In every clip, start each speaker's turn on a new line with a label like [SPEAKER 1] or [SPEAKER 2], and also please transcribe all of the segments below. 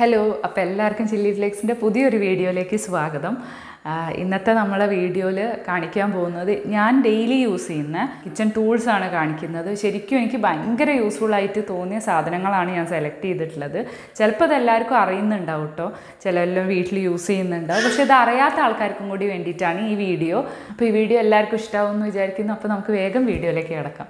[SPEAKER 1] hello അപ്പോൾ എല്ലാവർക്കും chilli ഫ്ലേക്സിൻ്റെ പുതിയൊരു വീഡിയോയിലേക്ക് സ്വാഗതം ഇന്നത്തെ നമ്മളെ വീഡിയോയിൽ കാണിക്കാൻ പോകുന്നത് ഞാൻ ഡെയിലി യൂസ് ചെയ്യുന്ന കിച്ചൺ ടൂൾസാണ് കാണിക്കുന്നത് ശരിക്കും എനിക്ക് ഭയങ്കര യൂസ്ഫുള്ളായിട്ട് തോന്നിയ സാധനങ്ങളാണ് ഞാൻ സെലക്ട് ചെയ്തിട്ടുള്ളത് ചിലപ്പോൾ അത് എല്ലാവർക്കും അറിയുന്നുണ്ടാവും കേട്ടോ ചിലരെല്ലാം വീട്ടിൽ യൂസ് ചെയ്യുന്നുണ്ടാവും പക്ഷേ ഇത് അറിയാത്ത ആൾക്കാർക്കും കൂടി വേണ്ടിയിട്ടാണ് ഈ വീഡിയോ അപ്പോൾ ഈ വീഡിയോ എല്ലാവർക്കും ഇഷ്ടമാവും എന്ന് വിചാരിക്കുന്നു അപ്പോൾ നമുക്ക് വേഗം വീഡിയോയിലേക്ക് കിടക്കാം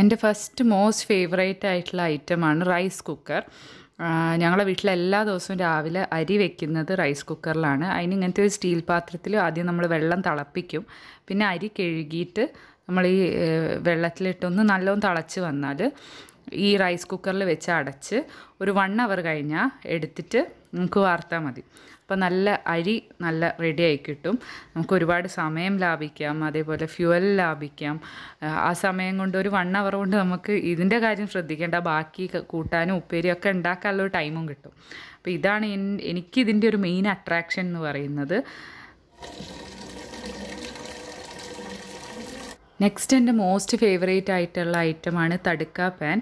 [SPEAKER 1] എൻ്റെ ഫസ്റ്റ് മോസ്റ്റ് ഫേവറേറ്റ് ആയിട്ടുള്ള ഐറ്റമാണ് റൈസ് കുക്കർ ഞങ്ങളുടെ വീട്ടിൽ എല്ലാ ദിവസവും രാവിലെ അരി വെക്കുന്നത് റൈസ് കുക്കറിലാണ് അതിന് ഇങ്ങനത്തെ ഒരു സ്റ്റീൽ പാത്രത്തിൽ ആദ്യം നമ്മൾ വെള്ളം തിളപ്പിക്കും പിന്നെ അരി കഴുകിയിട്ട് നമ്മൾ ഈ വെള്ളത്തിലിട്ടൊന്ന് നല്ലോണം തിളച്ച് വന്നാൽ ഈ റൈസ് കുക്കറിൽ വെച്ച് അടച്ച് ഒരു വൺ അവർ കഴിഞ്ഞാൽ എടുത്തിട്ട് നമുക്ക് വാർത്താൽ മതി അപ്പോൾ നല്ല അരി നല്ല റെഡിയായി കിട്ടും നമുക്ക് ഒരുപാട് സമയം ലാഭിക്കാം അതേപോലെ ഫ്യുവൽ ലാഭിക്കാം ആ സമയം കൊണ്ട് ഒരു വൺ അവർ കൊണ്ട് നമുക്ക് ഇതിൻ്റെ കാര്യം ശ്രദ്ധിക്കേണ്ട ബാക്കി കൂട്ടാനും ഉപ്പേരിയൊക്കെ ഉണ്ടാക്കാനുള്ള ടൈമും കിട്ടും അപ്പോൾ ഇതാണ് എനിക്കിതിൻ്റെ ഒരു മെയിൻ അട്രാക്ഷൻ എന്ന് പറയുന്നത് നെക്സ്റ്റ് എൻ്റെ മോസ്റ്റ് ഫേവറേറ്റ് ആയിട്ടുള്ള ഐറ്റമാണ് തടുക്ക പാൻ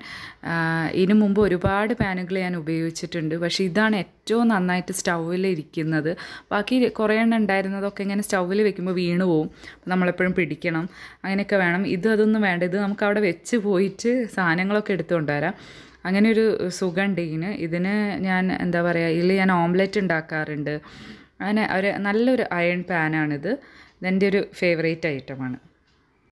[SPEAKER 1] ഇതിനു മുമ്പ് ഒരുപാട് പാനുകൾ ഞാൻ ഉപയോഗിച്ചിട്ടുണ്ട് പക്ഷേ ഇതാണ് ഏറ്റവും നന്നായിട്ട് സ്റ്റൗവിൽ ഇരിക്കുന്നത് ബാക്കി കുറേ എണ്ണം ഉണ്ടായിരുന്നതൊക്കെ ഇങ്ങനെ സ്റ്റൗവിൽ വെക്കുമ്പോൾ വീണു പോവും നമ്മളെപ്പോഴും പിടിക്കണം അങ്ങനെയൊക്കെ വേണം ഇത് അതൊന്നും വേണ്ട ഇത് നമുക്ക് അവിടെ വെച്ച് പോയിട്ട് സാധനങ്ങളൊക്കെ എടുത്തുകൊണ്ട് വരാം അങ്ങനെ ഒരു സുഖമുണ്ട് ഇതിന് ഇതിന് ഞാൻ എന്താ പറയുക ഇതിൽ ഞാൻ ഓംലെറ്റ് ഉണ്ടാക്കാറുണ്ട് അങ്ങനെ ഒരു നല്ലൊരു അയൺ പാനാണിത് ഇതെൻ്റെ ഒരു ഫേവറേറ്റ് ഐറ്റമാണ്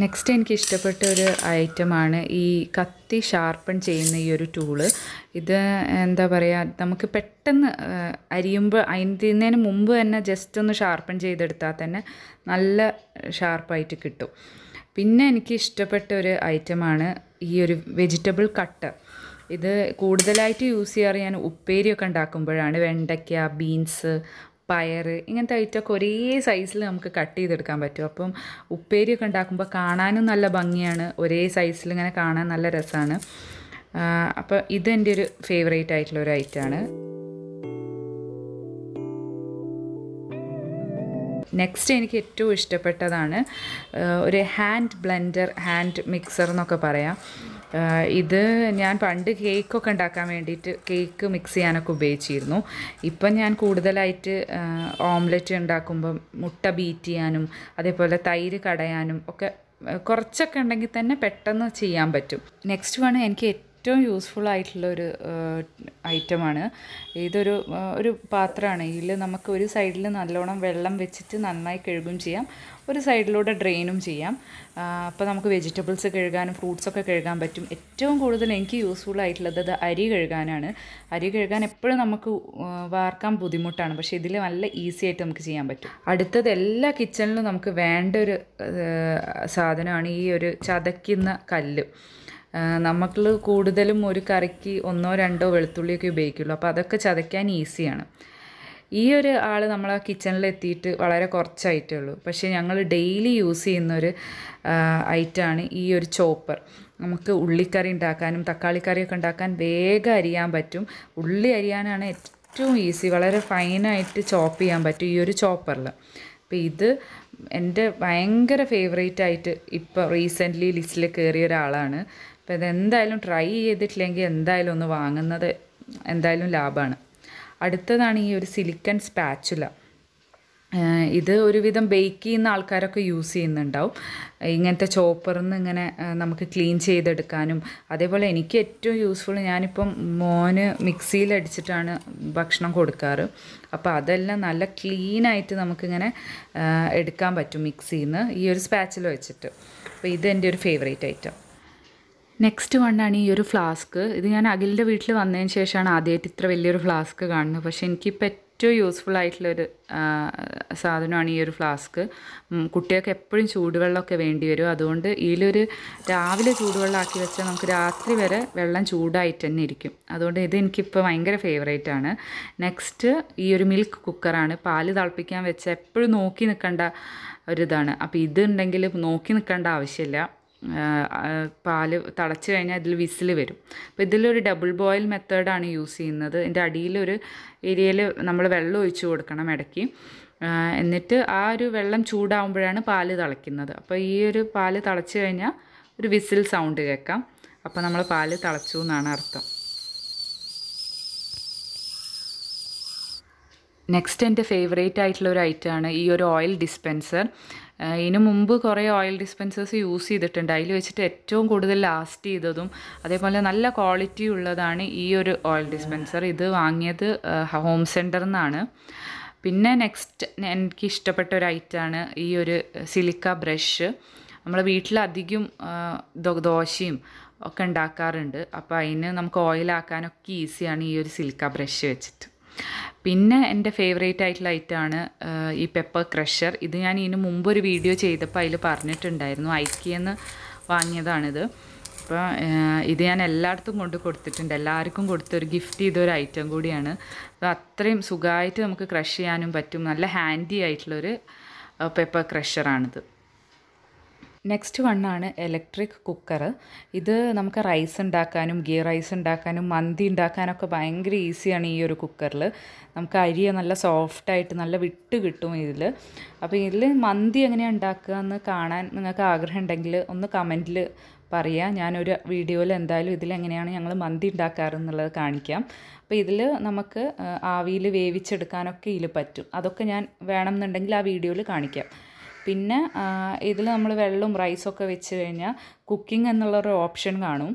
[SPEAKER 1] നെക്സ്റ്റ് എനിക്ക് ഇഷ്ടപ്പെട്ട ഒരു ഐറ്റമാണ് ഈ കത്തി ഷാർപ്പൺ ചെയ്യുന്ന ഈ ഒരു ടൂള് ഇത് എന്താ പറയുക നമുക്ക് പെട്ടെന്ന് അരിയുമ്പോൾ അരിയുന്നതിന് മുമ്പ് തന്നെ ജസ്റ്റ് ഒന്ന് ഷാർപ്പൺ ചെയ്തെടുത്താൽ തന്നെ നല്ല ഷാർപ്പായിട്ട് കിട്ടും പിന്നെ എനിക്ക് ഇഷ്ടപ്പെട്ട ഒരു ഐറ്റമാണ് ഈ ഒരു വെജിറ്റബിൾ കട്ടർ ഇത് കൂടുതലായിട്ട് യൂസ് ചെയ്യാറ് ഞാൻ ഉപ്പേരിയൊക്കെ ഉണ്ടാക്കുമ്പോഴാണ് വെണ്ടയ്ക്ക ബീൻസ് പയർ ഇങ്ങനത്തെ ഐറ്റമൊക്കെ ഒരേ സൈസിൽ നമുക്ക് കട്ട് ചെയ്തെടുക്കാൻ പറ്റും അപ്പം ഉപ്പേരിയൊക്കെ ഉണ്ടാക്കുമ്പോൾ കാണാനും നല്ല ഭംഗിയാണ് ഒരേ സൈസിൽ ഇങ്ങനെ കാണാൻ നല്ല രസമാണ് അപ്പോൾ ഇതെൻ്റെ ഒരു ഫേവറേറ്റ് ആയിട്ടുള്ള ഒരു ഐറ്റമാണ് നെക്സ്റ്റ് എനിക്ക് ഏറ്റവും ഇഷ്ടപ്പെട്ടതാണ് ഒരു ഹാൻഡ് ബ്ലെൻഡർ ഹാൻഡ് മിക്സർ എന്നൊക്കെ പറയാം ഇത് ഞാൻ പണ്ട് കേക്കൊക്കെ ഉണ്ടാക്കാൻ വേണ്ടിയിട്ട് കേക്ക് മിക്സ് ചെയ്യാനൊക്കെ ഉപയോഗിച്ചിരുന്നു ഇപ്പം ഞാൻ കൂടുതലായിട്ട് ഓംലെറ്റ് ഉണ്ടാക്കുമ്പം മുട്ട ബീറ്റ് ചെയ്യാനും അതേപോലെ തൈര് കടയാനും ഒക്കെ കുറച്ചൊക്കെ ഉണ്ടെങ്കിൽ തന്നെ പെട്ടെന്ന് ചെയ്യാൻ പറ്റും നെക്സ്റ്റ് വൺ എനിക്ക് ഏറ്റവും യൂസ്ഫുൾ ആയിട്ടുള്ള ഒരു ഐറ്റമാണ് ഇതൊരു ഒരു പാത്രമാണ് ഇതിൽ നമുക്ക് ഒരു സൈഡിൽ നല്ലോണം വെള്ളം വെച്ചിട്ട് നന്നായി കഴുകും ചെയ്യാം ഒരു സൈഡിലൂടെ ഡ്രെയിനും ചെയ്യാം അപ്പോൾ നമുക്ക് വെജിറ്റബിൾസ് കഴുകാനും ഫ്രൂട്ട്സൊക്കെ കഴുകാൻ പറ്റും ഏറ്റവും കൂടുതൽ എനിക്ക് യൂസ്ഫുൾ ആയിട്ടുള്ളത് അരി കഴുകാനാണ് അരി കഴുകാൻ എപ്പോഴും നമുക്ക് വാർക്കാൻ ബുദ്ധിമുട്ടാണ് പക്ഷേ ഇതിൽ നല്ല ഈസി ആയിട്ട് നമുക്ക് ചെയ്യാൻ പറ്റും അടുത്തത് എല്ലാ കിച്ചണിലും നമുക്ക് വേണ്ട ഒരു സാധനമാണ് ഈ ഒരു ചതയ്ക്കുന്ന കല്ല് നമ്മൾ കൂടുതലും ഒരു കറിക്ക് ഒന്നോ രണ്ടോ വെളുത്തുള്ളിയൊക്കെ ഉപയോഗിക്കുള്ളൂ അപ്പോൾ അതൊക്കെ ചതയ്ക്കാൻ ഈസിയാണ് ഈ ഒരു ആൾ നമ്മൾ ആ എത്തിയിട്ട് വളരെ കുറച്ചായിട്ടേ ഉള്ളൂ പക്ഷേ ഞങ്ങൾ ഡെയിലി യൂസ് ചെയ്യുന്നൊരു ഐറ്റാണ് ഈ ഒരു ചോപ്പർ നമുക്ക് ഉള്ളിക്കറി ഉണ്ടാക്കാനും തക്കാളിക്കറിയൊക്കെ ഉണ്ടാക്കാൻ വേഗം അരിയാൻ പറ്റും ഉള്ളി അരിയാനാണ് ഏറ്റവും ഈസി വളരെ ഫൈനായിട്ട് ചോപ്പ് ചെയ്യാൻ പറ്റും ഈ ഒരു ചോപ്പറിൽ അപ്പോൾ ഇത് എൻ്റെ ഭയങ്കര ഫേവറേറ്റ് ആയിട്ട് ഇപ്പോൾ റീസെൻ്റ്ലി ലിസ്റ്റിൽ കയറിയ ഒരാളാണ് അപ്പോൾ ഇതെന്തായാലും ട്രൈ ചെയ്തിട്ടില്ലെങ്കിൽ എന്തായാലും ഒന്ന് വാങ്ങുന്നത് എന്തായാലും ലാഭമാണ് അടുത്തതാണ് ഈ ഒരു സിലിക്കൺ സ്പാച്ചുല ഇത് ഒരുവിധം ബേക്ക് ചെയ്യുന്ന ആൾക്കാരൊക്കെ യൂസ് ചെയ്യുന്നുണ്ടാവും ഇങ്ങനത്തെ ചോപ്പറിൽ നിന്ന് ഇങ്ങനെ നമുക്ക് ക്ലീൻ ചെയ്തെടുക്കാനും അതേപോലെ എനിക്ക് ഏറ്റവും യൂസ്ഫുൾ ഞാനിപ്പം മോന് മിക്സിയിൽ അടിച്ചിട്ടാണ് ഭക്ഷണം കൊടുക്കാറ് അപ്പോൾ അതെല്ലാം നല്ല ക്ലീനായിട്ട് നമുക്കിങ്ങനെ എടുക്കാൻ പറ്റും മിക്സിയിൽ നിന്ന് ഈ ഒരു സ്പാച്ചിൽ വെച്ചിട്ട് അപ്പോൾ ഇത് ഒരു ഫേവറേറ്റ് ഐറ്റം നെക്സ്റ്റ് വണ്ണാണ് ഈ ഒരു ഫ്ലാസ്ക് ഇത് ഞാൻ അഖിലിൻ്റെ വീട്ടിൽ വന്നതിന് ശേഷമാണ് ആദ്യമായിട്ട് ഇത്ര വലിയൊരു ഫ്ലാസ്ക് കാണുന്നത് പക്ഷേ എനിക്കിപ്പോൾ ഏറ്റവും യൂസ്ഫുൾ ആയിട്ടുള്ളൊരു സാധനമാണ് ഈ ഒരു ഫ്ലാസ്ക് കുട്ടികൾക്ക് എപ്പോഴും ചൂടുവെള്ളമൊക്കെ വേണ്ടി വരും അതുകൊണ്ട് ഇതിലൊരു രാവിലെ ചൂടുവെള്ളമാക്കി വെച്ചാൽ നമുക്ക് രാത്രി വരെ വെള്ളം ചൂടായിട്ട് തന്നെ ഇരിക്കും അതുകൊണ്ട് ഇത് എനിക്കിപ്പോൾ ഭയങ്കര ഫേവറേറ്റ് ആണ് നെക്സ്റ്റ് ഈ ഒരു മിൽക്ക് കുക്കറാണ് പാല് തിളപ്പിക്കാൻ വെച്ച എപ്പോഴും നോക്കി നിൽക്കേണ്ട ഒരിതാണ് അപ്പോൾ ഇതുണ്ടെങ്കിൽ നോക്കി നിൽക്കേണ്ട ആവശ്യമില്ല പാല് തിളച്ച് കഴിഞ്ഞാൽ ഇതിൽ വിസിൽ വരും അപ്പോൾ ഇതിലൊരു ഡബിൾ ബോയിൽ മെത്തേഡാണ് യൂസ് ചെയ്യുന്നത് എൻ്റെ അടിയിലൊരു ഏരിയയിൽ നമ്മൾ വെള്ളം ഒഴിച്ച് കൊടുക്കണം ഇടയ്ക്ക് എന്നിട്ട് ആ ഒരു വെള്ളം ചൂടാവുമ്പോഴാണ് പാല് തിളയ്ക്കുന്നത് അപ്പോൾ ഈ ഒരു പാല് തിളച്ച് കഴിഞ്ഞാൽ ഒരു വിസിൽ സൗണ്ട് കേൾക്കാം അപ്പോൾ നമ്മൾ പാല് തിളച്ചു എന്നാണ് അർത്ഥം നെക്സ്റ്റ് എൻ്റെ ഫേവറേറ്റ് ആയിട്ടുള്ള ഒരു ഐറ്റമാണ് ഈ ഒരു ഓയിൽ ഡിസ്പെൻസർ ഇതിനു മുമ്പ് കുറേ ഓയിൽ ഡിസ്പെൻസേഴ്സ് യൂസ് ചെയ്തിട്ടുണ്ട് അതിൽ വെച്ചിട്ട് ഏറ്റവും കൂടുതൽ ലാസ്റ്റ് ചെയ്തതും അതേപോലെ നല്ല ക്വാളിറ്റി ഉള്ളതാണ് ഈ ഒരു ഓയിൽ ഡിസ്പെൻസർ ഇത് വാങ്ങിയത് ഹോം സെൻറ്ററിൽ നിന്നാണ് പിന്നെ നെക്സ്റ്റ് എനിക്ക് ഇഷ്ടപ്പെട്ട ഒരു ഐറ്റമാണ് ഈ ഒരു സിലിക്ക ബ്രഷ് നമ്മളെ വീട്ടിലധികം ദോശയും ഒക്കെ ഉണ്ടാക്കാറുണ്ട് അപ്പോൾ അതിന് നമുക്ക് ഓയിലാക്കാനൊക്കെ ഈസിയാണ് ഈ ഒരു സിലിക്ക ബ്രഷ് വെച്ചിട്ട് പിന്നെ എൻ്റെ ഫേവറേറ്റ് ആയിട്ടുള്ള ആണ് ഈ പെപ്പർ ക്രഷർ ഇത് ഞാൻ ഇതിന് മുമ്പ് ഒരു വീഡിയോ ചെയ്തപ്പോൾ അതിൽ പറഞ്ഞിട്ടുണ്ടായിരുന്നു ഐക്കിയെന്ന് വാങ്ങിയതാണിത് അപ്പോൾ ഇത് ഞാൻ എല്ലായിടത്തും കൊണ്ട് കൊടുത്തിട്ടുണ്ട് എല്ലാവർക്കും കൊടുത്തൊരു ഗിഫ്റ്റ് ചെയ്തൊരു ഐറ്റം കൂടിയാണ് അപ്പോൾ അത്രയും സുഖമായിട്ട് നമുക്ക് ക്രഷ് ചെയ്യാനും പറ്റും നല്ല ഹാൻഡി ആയിട്ടുള്ളൊരു പെപ്പർ ക്രഷറാണിത് നെക്സ്റ്റ് വണ്ണാണ് ഇലക്ട്രിക് കുക്കർ ഇത് നമുക്ക് റൈസ് ഉണ്ടാക്കാനും ഗീ റൈസ് ഉണ്ടാക്കാനും മന്തി ഉണ്ടാക്കാനൊക്കെ ഭയങ്കര ഈസിയാണ് ഈ ഒരു കുക്കറിൽ നമുക്ക് അരി നല്ല സോഫ്റ്റായിട്ട് നല്ല വിട്ട് കിട്ടും ഇതിൽ അപ്പോൾ ഇതിൽ മന്തി എങ്ങനെയാണ് ഉണ്ടാക്കുക എന്ന് കാണാൻ നിങ്ങൾക്ക് ആഗ്രഹം ഉണ്ടെങ്കിൽ ഒന്ന് കമൻറ്റിൽ പറയുക ഞാനൊരു വീഡിയോയിൽ എന്തായാലും ഇതിലെങ്ങനെയാണ് ഞങ്ങൾ മന്തി ഉണ്ടാക്കാറെന്നുള്ളത് കാണിക്കാം അപ്പോൾ ഇതിൽ നമുക്ക് ആവിയിൽ വേവിച്ചെടുക്കാനൊക്കെ ഇതിൽ പറ്റും അതൊക്കെ ഞാൻ വേണമെന്നുണ്ടെങ്കിൽ ആ വീഡിയോയിൽ കാണിക്കാം പിന്നെ ഇതിൽ നമ്മൾ വെള്ളവും റൈസൊക്കെ വെച്ച് കഴിഞ്ഞാൽ കുക്കിംഗ് എന്നുള്ളൊരു ഓപ്ഷൻ കാണും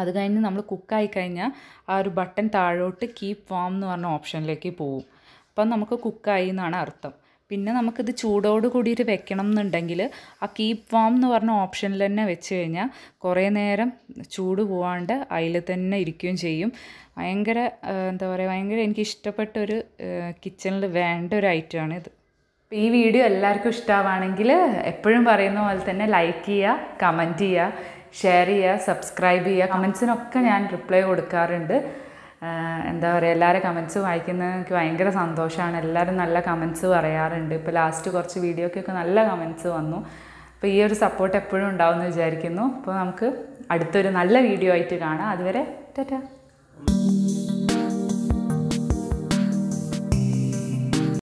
[SPEAKER 1] അത് കഴിഞ്ഞ് നമ്മൾ കുക്കായി കഴിഞ്ഞാൽ ആ ഒരു ബട്ടൺ താഴോട്ട് കീപ്പ് വാം എന്ന് പറഞ്ഞ ഓപ്ഷനിലേക്ക് പോവും അപ്പം നമുക്ക് കുക്കായി എന്നാണ് അർത്ഥം പിന്നെ നമുക്കിത് ചൂടോട് കൂടിയിട്ട് വെക്കണം എന്നുണ്ടെങ്കിൽ ആ കീപ്പ് വാം എന്ന് പറഞ്ഞ ഓപ്ഷനിൽ തന്നെ വെച്ച് കഴിഞ്ഞാൽ കുറേ നേരം ചൂട് പോവാണ്ട് അതിൽ തന്നെ ഇരിക്കുകയും ചെയ്യും ഭയങ്കര എന്താ പറയുക ഭയങ്കര എനിക്ക് ഇഷ്ടപ്പെട്ട ഒരു കിച്ചണിൽ വേണ്ട ഒരു ഐറ്റമാണ് ഇത് അപ്പോൾ ഈ വീഡിയോ എല്ലാവർക്കും ഇഷ്ടമാവാണെങ്കിൽ എപ്പോഴും പറയുന്ന പോലെ തന്നെ ലൈക്ക് ചെയ്യുക കമൻറ്റ് ചെയ്യുക ഷെയർ ചെയ്യുക സബ്സ്ക്രൈബ് ചെയ്യുക കമൻസിനൊക്കെ ഞാൻ റിപ്ലൈ കൊടുക്കാറുണ്ട് എന്താ പറയുക എല്ലാവരും കമൻസ് വായിക്കുന്നത് എനിക്ക് ഭയങ്കര സന്തോഷമാണ് എല്ലാവരും നല്ല കമൻസ് പറയാറുണ്ട് ഇപ്പോൾ ലാസ്റ്റ് കുറച്ച് വീഡിയോക്കൊക്കെ നല്ല കമൻസ് വന്നു അപ്പോൾ ഈ ഒരു സപ്പോർട്ട് എപ്പോഴും ഉണ്ടാവുമെന്ന് വിചാരിക്കുന്നു അപ്പോൾ നമുക്ക് അടുത്തൊരു നല്ല വീഡിയോ ആയിട്ട് കാണാം അതുവരെ ടാറ്റ